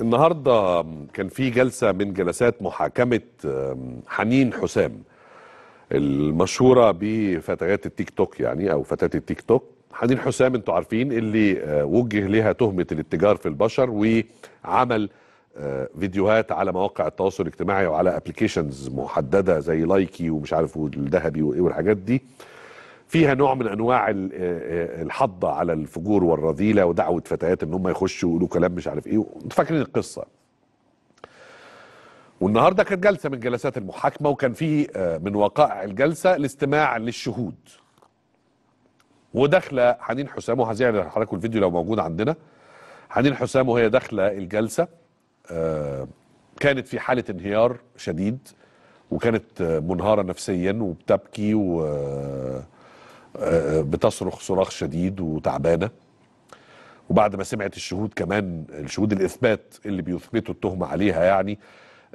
النهارده كان في جلسه من جلسات محاكمه حنين حسام المشهوره بفتيات التيك توك يعني او فتاه التيك توك حنين حسام انتوا عارفين اللي آه، وجه لها تهمه الاتجار في البشر وعمل آه، فيديوهات على مواقع التواصل الاجتماعي وعلى ابلكيشنز محدده زي لايكي ومش عارف والذهبي وايه والحاجات دي فيها نوع من انواع آه، آه، الحضه على الفجور والرذيله ودعوه فتيات ان هم يخشوا يقولوا كلام مش عارف ايه فاكرين القصه والنهارده كانت جلسه من جلسات المحاكمه وكان في آه، من وقائع الجلسه الاستماع للشهود وداخله حنين حسام وهذيع يعني لحضراتكم الفيديو لو موجود عندنا حنين حسام وهي داخله الجلسه كانت في حاله انهيار شديد وكانت منهاره نفسيا وبتبكي و آه، بتصرخ صراخ شديد وتعبانه وبعد ما سمعت الشهود كمان الشهود الاثبات اللي بيثبتوا التهمه عليها يعني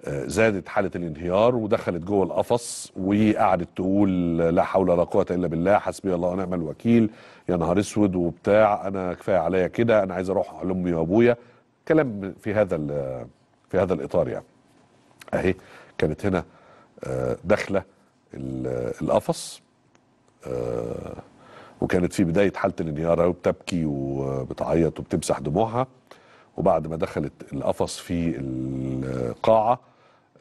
آه، زادت حاله الانهيار ودخلت جوه القفص وقعدت تقول لا حول ولا قوه الا بالله حسبي الله ونعم الوكيل يا نهار اسود وبتاع انا كفايه عليا كده انا عايز اروح لامي وابويا كلام في هذا في هذا الاطار يعني اهي كانت هنا آه، داخله القفص آه، وكانت في بدايه حاله الانهيار وبتبكي بتبكي وبتعيط وبتمسح دموعها وبعد ما دخلت القفص في القاعه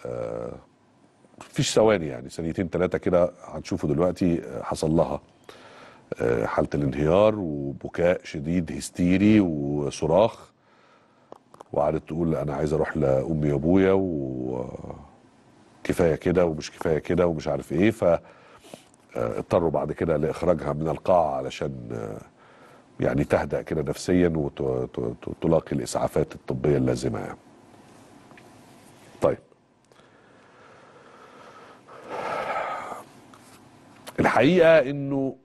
آه، فيش ثواني يعني ثانيتين ثلاثه كده هتشوفوا دلوقتي آه، حصل لها حاله الانهيار وبكاء شديد هستيري وصراخ وقعدت تقول انا عايز اروح لامي وابويا وكفايه كده ومش كفايه كده ومش عارف ايه ف آه، اضطروا بعد كده لاخراجها من القاعه علشان آه، يعني تهدأ كده نفسيا وتلاقي الاسعافات الطبيه اللازمه يعني. طيب الحقيقه انه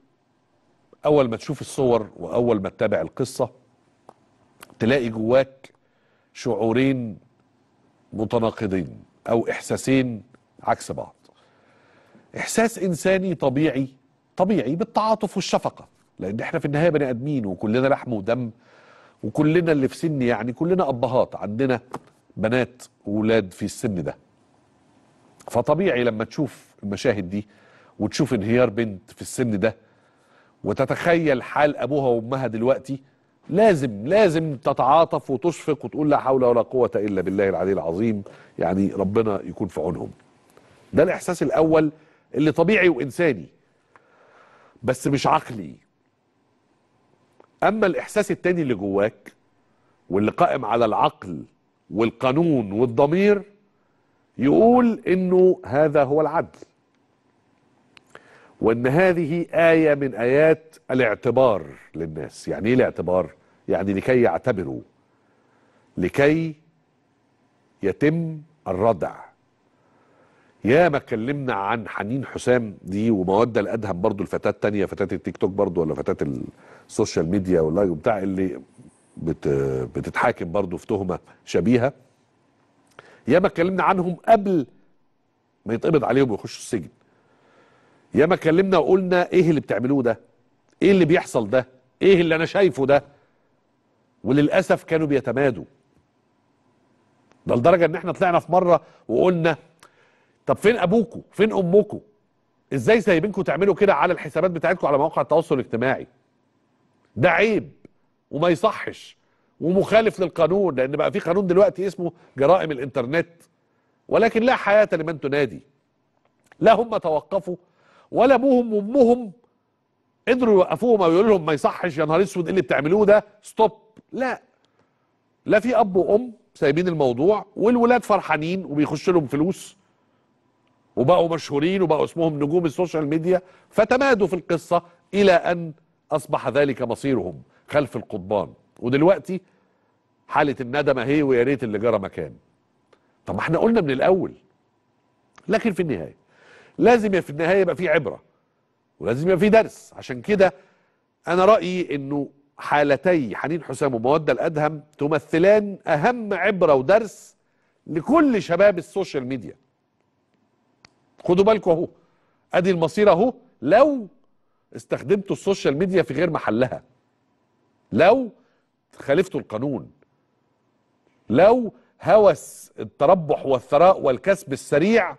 اول ما تشوف الصور واول ما تتابع القصه تلاقي جواك شعورين متناقضين او احساسين عكس بعض احساس انساني طبيعي طبيعي بالتعاطف والشفقه لان احنا في النهايه بني ادمين وكلنا لحم ودم وكلنا اللي في سن يعني كلنا ابهات عندنا بنات واولاد في السن ده فطبيعي لما تشوف المشاهد دي وتشوف انهيار بنت في السن ده وتتخيل حال ابوها وامها دلوقتي لازم لازم تتعاطف وتشفق وتقول لا حول ولا قوه الا بالله العلي العظيم يعني ربنا يكون في عونهم ده الاحساس الاول اللي طبيعي وانساني بس مش عقلي اما الاحساس التاني اللي جواك واللي قائم على العقل والقانون والضمير يقول انه هذا هو العدل وان هذه آية من آيات الاعتبار للناس يعني ايه الاعتبار؟ يعني لكي يعتبروا لكي يتم الردع يا ما اتكلمنا عن حنين حسام دي وموده الادهم برضو الفتاه التانية فتاه التيك توك برضو ولا فتاه السوشيال ميديا واللايف بتاع اللي بت بتتحاكم برضو في تهمه شبيهه يا ما اتكلمنا عنهم قبل ما يتقبض عليهم ويخشوا السجن يا ما اتكلمنا وقلنا ايه اللي بتعملوه ده ايه اللي بيحصل ده ايه اللي انا شايفه ده وللاسف كانوا بيتمادوا ده لدرجه ان احنا طلعنا في مره وقلنا طب فين ابوكوا فين امكوا ازاي سايبينكوا تعملوا كده على الحسابات بتاعتكم على مواقع التواصل الاجتماعي ده عيب وما يصحش ومخالف للقانون لان بقى في قانون دلوقتي اسمه جرائم الانترنت ولكن لا حياه لمن تنادي لا هم توقفوا ولا ابوهم وامهم قدروا يوقفوهم او يقولوا لهم ما يصحش يا نهار اسود إيه اللي بتعملوه ده ستوب لا لا في اب وام سايبين الموضوع والولاد فرحانين وبيخش لهم فلوس وبقوا مشهورين وبقوا اسمهم نجوم السوشيال ميديا فتمادوا في القصة إلى أن أصبح ذلك مصيرهم خلف القضبان ودلوقتي حالة الندم أهي ويا ريت اللي جرى مكان طب ما احنا قلنا من الأول لكن في النهاية لازم في النهاية يبقى في عبرة ولازم يبقى في درس عشان كده أنا رأيي أنه حالتي حنين حسام ومودة الأدهم تمثلان أهم عبرة ودرس لكل شباب السوشيال ميديا خدوا بالكم اهو ادي المصير اهو لو استخدمتوا السوشيال ميديا في غير محلها لو خالفتوا القانون لو هوس التربح والثراء والكسب السريع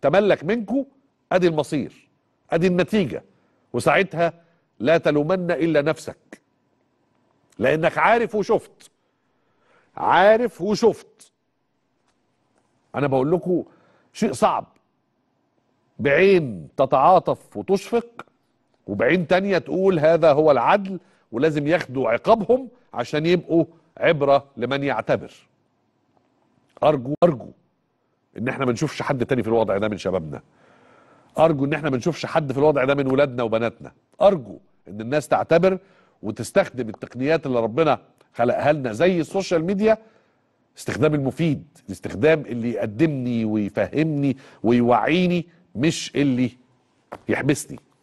تملك منكم ادي المصير ادي النتيجه وساعتها لا تلومن الا نفسك لانك عارف وشفت عارف وشفت انا بقول لكم شيء صعب بعين تتعاطف وتشفق وبعين تانية تقول هذا هو العدل ولازم ياخدوا عقابهم عشان يبقوا عبرة لمن يعتبر أرجو أرجو إن إحنا ما نشوفش حد تاني في الوضع ده من شبابنا أرجو إن إحنا ما نشوفش حد في الوضع ده من ولادنا وبناتنا أرجو إن الناس تعتبر وتستخدم التقنيات اللي ربنا خلقها لنا زي السوشيال ميديا استخدام المفيد الاستخدام اللي يقدمني ويفهمني ويوعيني مش اللي يحبسني